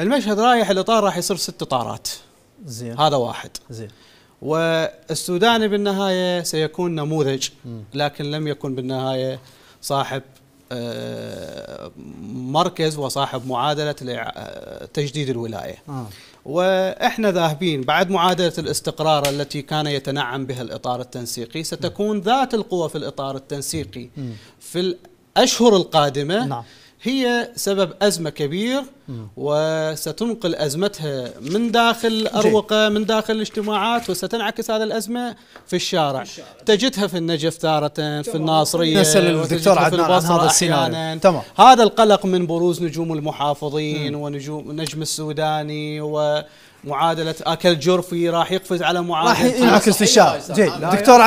المشهد رايح الاطار راح يصير ست اطارات زين هذا واحد زين والسوداني بالنهايه سيكون نموذج لكن لم يكن بالنهايه صاحب آه، مركز وصاحب معادله آه، تجديد الولايه آه. واحنا ذاهبين بعد معادله الاستقرار التي كان يتنعم بها الاطار التنسيقي ستكون ذات القوه في الاطار التنسيقي في الاشهر القادمه نعم. هي سبب أزمة كبير وستنقل أزمتها من داخل الأروقة من داخل الاجتماعات وستنعكس هذه الأزمة في الشارع تجدها في النجف تارة في الناصرية نسأل الدكتور عدنان عن هذا السيناريو تمام هذا القلق من بروز نجوم المحافظين ونجوم نجم السوداني و معادله اكل جرفي راح يقفز على معادله راح ينعكس الشارع جيد دكتور